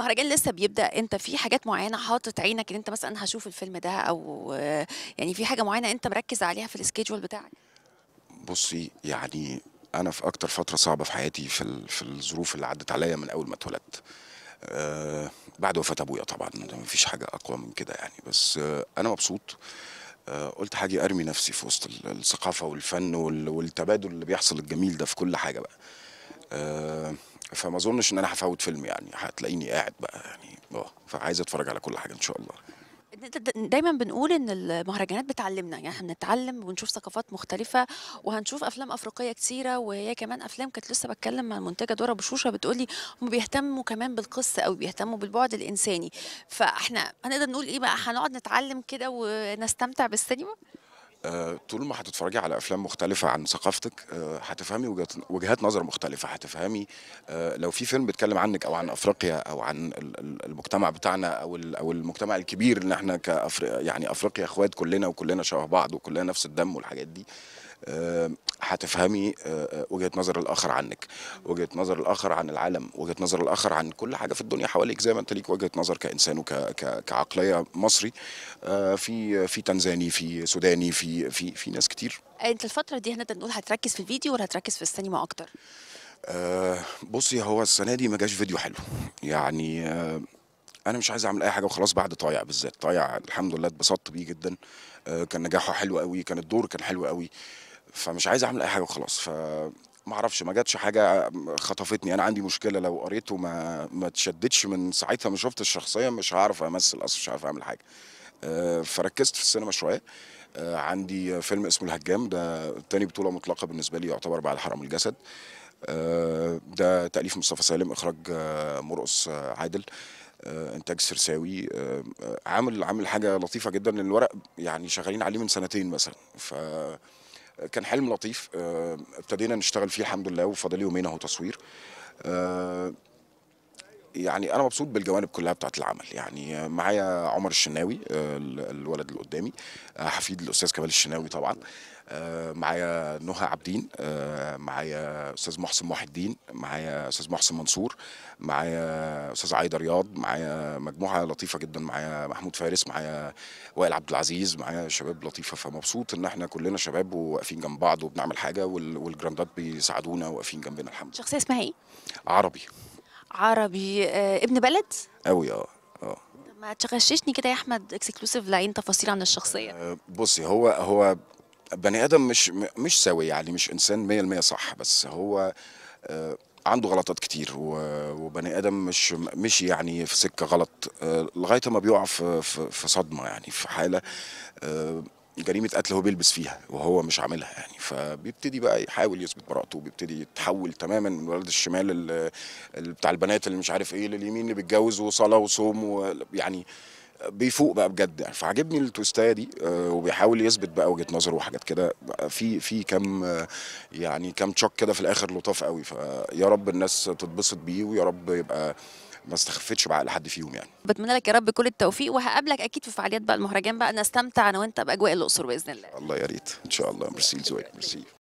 المهرجان لسه بيبدا انت في حاجات معينه حاطط عينك ان انت مثلا هشوف الفيلم ده او يعني في حاجه معينه انت مركز عليها في السكيدجول بتاعك بصي يعني انا في اكتر فتره صعبه في حياتي في في الظروف اللي عدت عليا من اول ما اتولدت أه بعد وفاه ابويا طبعا مفيش حاجه اقوى من كده يعني بس أه انا مبسوط أه قلت حاجه ارمي نفسي في وسط الثقافه والفن والتبادل اللي بيحصل الجميل ده في كل حاجه بقى أه فما اظنش ان انا هفوت فيلم يعني هتلاقيني قاعد بقى يعني اه فعايز اتفرج على كل حاجه ان شاء الله دايما بنقول ان المهرجانات بتعلمنا يعني احنا بنتعلم ونشوف ثقافات مختلفه وهنشوف افلام افريقيه كثيره وهي كمان افلام كانت لسه بتكلم مع المنتجه دوره بشوشه بتقولي هم بيهتموا كمان بالقصه او بيهتموا بالبعد الانساني فاحنا هنقدر نقول ايه بقى هنقعد نتعلم كده ونستمتع بالسينما آه، طول ما هتتفرجي على افلام مختلفه عن ثقافتك آه، هتفهمي وجهات نظر مختلفه هتفهمي آه، لو في فيلم بيتكلم عنك او عن افريقيا او عن المجتمع بتاعنا او او المجتمع الكبير اللي احنا كأفريقيا يعني افريقيا اخوات كلنا وكلنا شبه بعض وكلنا نفس الدم والحاجات دي هتفهمي آه، آه، وجهه نظر الاخر عنك وجهه نظر الاخر عن العالم وجهه نظر الاخر عن كل حاجه في الدنيا حواليك زي ما انت ليك وجهه نظر كانسان وكعقليه مصري آه، في في تنزاني في سوداني في في في ناس كتير انت الفتره دي هنا نقول هتركز في الفيديو ولا هتركز في السينما اكتر بصي هو السنه دي ما جاش فيديو حلو يعني انا مش عايز اعمل اي حاجه وخلاص بعد طايع بالذات طايع الحمد لله اتبسطت بيه جدا كان نجاحه حلو قوي كان الدور كان حلو قوي فمش عايز اعمل اي حاجه وخلاص ف ما اعرفش ما جاتش حاجه خطفتني انا عندي مشكله لو قريته ما ما اتشدتش من ساعتها ما شفت الشخصيه مش هعرف امثل اصلا مش هعرف اعمل حاجه آه، فركزت في السينما شويه آه، عندي فيلم اسمه الهجام ده تاني بطوله مطلقه بالنسبه لي يعتبر بعد حرم الجسد آه، ده تاليف مصطفى سالم اخراج مرقص عادل انتاج سرساوي عامل عامل حاجه لطيفه جدا الورق يعني شغالين عليه من سنتين مثلا ف كان حلم لطيف آه، ابتدينا نشتغل فيه الحمد لله وفضل يومين اهو تصوير آه، يعني انا مبسوط بالجوانب كلها بتاعه العمل يعني معايا عمر الشناوي آه، الولد اللي قدامي آه، حفيد الاستاذ كمال الشناوي طبعا آه، معايا نهى عابدين معايا استاذ محسن محي الدين معايا استاذ محسن منصور معايا استاذ عايده رياض معايا مجموعه لطيفه جدا معايا محمود فارس معايا وائل عبد العزيز معايا شباب لطيفه فمبسوط ان احنا كلنا شباب وواقفين جنب بعض وبنعمل حاجه والجراندات بيساعدونا واقفين جنبنا الحمد لله شخصيه اسمها ايه عربي عربي آه، ابن بلد قوي اه اه ما تغششني كده يا احمد اكسكلوسيف لعين تفاصيل عن الشخصيه آه، بصي هو هو بني ادم مش مش سوي يعني مش انسان 100% صح بس هو آه، عنده غلطات كتير وبني ادم مش مش يعني في سكه غلط آه، لغايه ما بيقع في في صدمه يعني في حاله جريمه قتل هو بيلبس فيها وهو مش عاملها يعني فبيبتدي بقى يحاول يثبت براءته وبيبتدي يتحول تماما من ولد الشمال اللي بتاع البنات اللي مش عارف ايه لليمين اللي بيتجوز وصلاه وصوم ويعني بيفوق بقى بجد يعني فعجبني التوستايه دي آه، وبيحاول يثبت بقى وجهه نظره وحاجات كده في في كام آه، يعني كام تشوك كده في الاخر لطاف قوي فيا رب الناس تتبسط بيه ويا رب يبقى ما استخفتش بعقل حد فيهم يعني بتمنى لك يا رب كل التوفيق وهقابلك اكيد في فعاليات بقى المهرجان بقى نستمتع انا وانت باجواء الاقصر باذن الله الله يا ريت ان شاء الله ميرسي زويك ميرسي